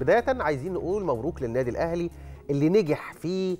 بداية عايزين نقول مبروك للنادي الأهلي اللي نجح في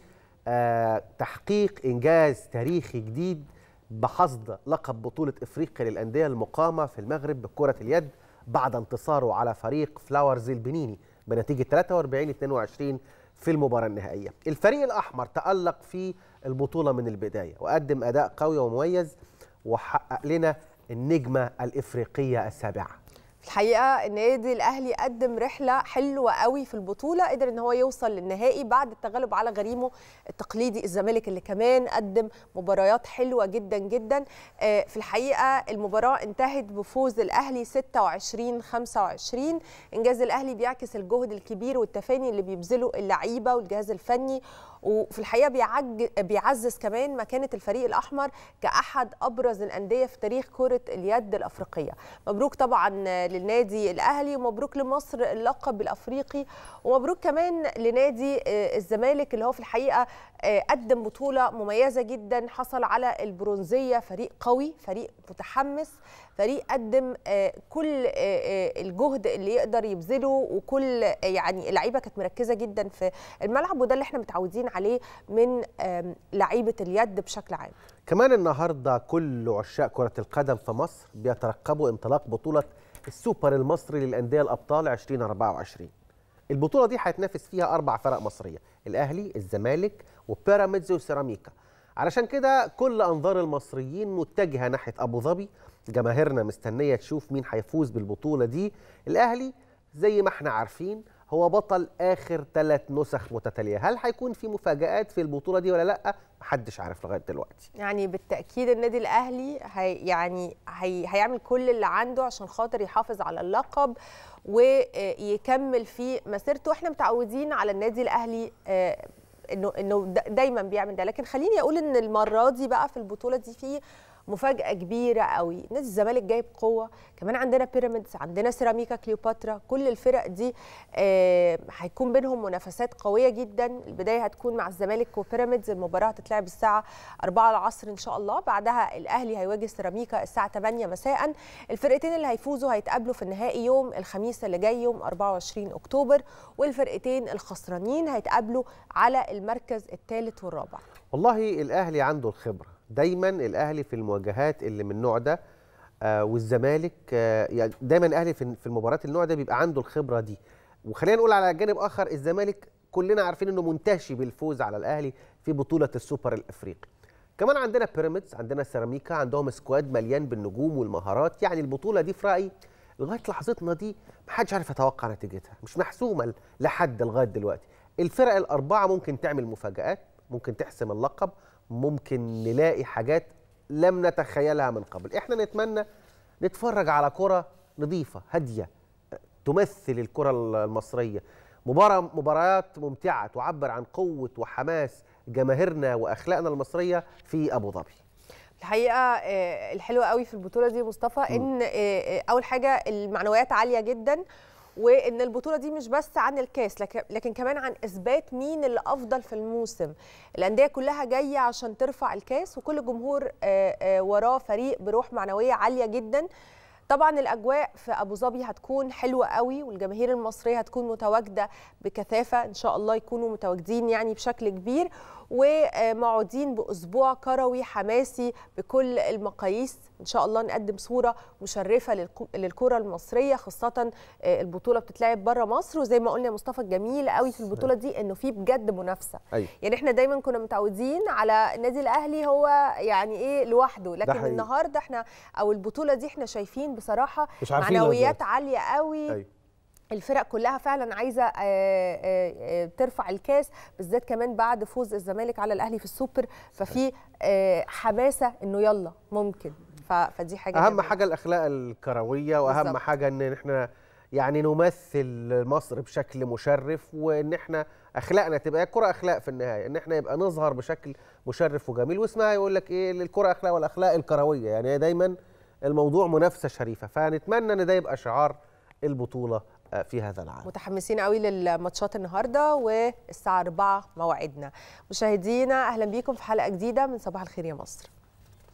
آه، تحقيق إنجاز تاريخي جديد بحصد لقب بطولة إفريقيا للأندية المقامة في المغرب بكرة اليد بعد انتصاره على فريق فلاورز البنيني بنتيجة 43 22 في المباراة النهائية. الفريق الأحمر تألق في البطولة من البداية وقدم أداء قوي ومميز وحقق لنا النجمة الإفريقية السابعة. الحقيقه النادي الاهلي قدم رحله حلوه قوي في البطوله قدر ان هو يوصل للنهائي بعد التغلب على غريمه التقليدي الزمالك اللي كمان قدم مباريات حلوه جدا جدا آه، في الحقيقه المباراه انتهت بفوز الاهلي 26 25 انجاز الاهلي بيعكس الجهد الكبير والتفاني اللي بيبذله اللعيبه والجهاز الفني وفي الحقيقه بيعج... بيعزز كمان مكانه الفريق الاحمر كاحد ابرز الانديه في تاريخ كره اليد الافريقيه مبروك طبعا للنادي الاهلي ومبروك لمصر اللقب الافريقي ومبروك كمان لنادي آه، الزمالك اللي هو في الحقيقه آه، قدم بطوله مميزه جدا حصل على البرونزيه فريق قوي فريق متحمس فريق قدم آه، كل الجهد اللي يقدر يبذله وكل يعني اللعيبه كانت مركزه جدا في الملعب وده اللي احنا متعودين عليه من لعيبه اليد بشكل عام كمان النهارده كل عشاق كره القدم في مصر بيترقبوا انطلاق بطوله السوبر المصري للانديه الابطال 2024 البطوله دي هيتنافس فيها اربع فرق مصريه الاهلي الزمالك وبيراميدز وسيراميكا علشان كده كل انظار المصريين متجهه ناحيه ابو ظبي جماهيرنا مستنيه تشوف مين هيفوز بالبطوله دي الاهلي زي ما احنا عارفين هو بطل اخر ثلاث نسخ متتاليه هل هيكون في مفاجات في البطوله دي ولا لا محدش عارف لغايه دلوقتي يعني بالتاكيد النادي الاهلي هي يعني هي هيعمل كل اللي عنده عشان خاطر يحافظ على اللقب ويكمل في مسيرته احنا متعودين على النادي الاهلي آه، انه انه دايما بيعمل ده لكن خليني اقول ان المره دي بقى في البطوله دي في مفاجاه كبيره قوي نادي الزمالك جاي بقوه كمان عندنا بيراميدز عندنا سيراميكا كليوباترا كل الفرق دي آه، هيكون بينهم منافسات قويه جدا البدايه هتكون مع الزمالك وبيراميدز المباراه هتتلعب الساعه 4 العصر ان شاء الله بعدها الاهلي هيواجه سيراميكا الساعه 8 مساء الفرقتين اللي هيفوزوا هيتقابلوا في النهائي يوم الخميس اللي جاي يوم 24 اكتوبر والفرقتين الخسرانين هيتقابلوا على المركز الثالث والرابع والله الاهلي عنده الخبره دايما الاهلي في المواجهات اللي من النوع ده آه والزمالك آه يعني دايما الاهلي في, في المباريات النوع ده بيبقى عنده الخبره دي وخلينا نقول على جانب اخر الزمالك كلنا عارفين انه منتهي بالفوز على الاهلي في بطوله السوبر الافريقي كمان عندنا بيراميدز عندنا سيراميكا عندهم سكواد مليان بالنجوم والمهارات يعني البطوله دي في رايي لغايه لحظتنا دي محدش عارف يتوقع نتيجتها مش محسومه لحد لغايه دلوقتي الفرق الاربعه ممكن تعمل مفاجات ممكن تحسم اللقب ممكن نلاقي حاجات لم نتخيلها من قبل احنا نتمنى نتفرج على كرة نظيفة هادية تمثل الكرة المصرية مباراة مباريات ممتعة تعبر عن قوة وحماس جماهيرنا وأخلاقنا المصرية في أبو ظبي الحقيقه آه، الحلوه قوي في البطوله دي مصطفى ان آه، آه، اول حاجه المعنويات عاليه جدا وان البطوله دي مش بس عن الكاس لكن كمان عن اثبات مين اللي افضل في الموسم الانديه كلها جايه عشان ترفع الكاس وكل جمهور وراه فريق بروح معنويه عاليه جدا طبعا الاجواء في ابو ظبي هتكون حلوه قوي والجماهير المصريه هتكون متواجده بكثافه ان شاء الله يكونوا متواجدين يعني بشكل كبير وموعودين باسبوع كروي حماسي بكل المقاييس ان شاء الله نقدم صوره مشرفه للكره المصريه خاصه آه، البطوله بتتلعب بره مصر وزي ما قلنا يا مصطفى الجميل قوي في البطوله دي انه في بجد منافسه أيوة. يعني احنا دايما كنا متعودين على النادي الاهلي هو يعني ايه لوحده لكن النهارده احنا او البطوله دي احنا شايفين بصراحه معنويات عاليه قوي أيوة. الفرق كلها فعلا عايزه آه، آه، آه، ترفع الكاس بالذات كمان بعد فوز الزمالك على الاهلي في السوبر ففي حماسه انه يلا ممكن فدي حاجه اهم جميلة. حاجه الاخلاق الكرويه واهم بالزبط. حاجه ان احنا يعني نمثل مصر بشكل مشرف وان احنا اخلاقنا تبقى الكره اخلاق في النهايه ان احنا يبقى نظهر بشكل مشرف وجميل واسمها يقول لك ايه الكره اخلاق والاخلاق الكرويه يعني دايما الموضوع منافسه شريفه فنتمنى ان ده يبقى شعار البطوله في هذا العام متحمسين قوي للماتشات النهارده والساعه 4 موعدنا مشاهدينا اهلا بيكم في حلقه جديده من صباح الخير يا مصر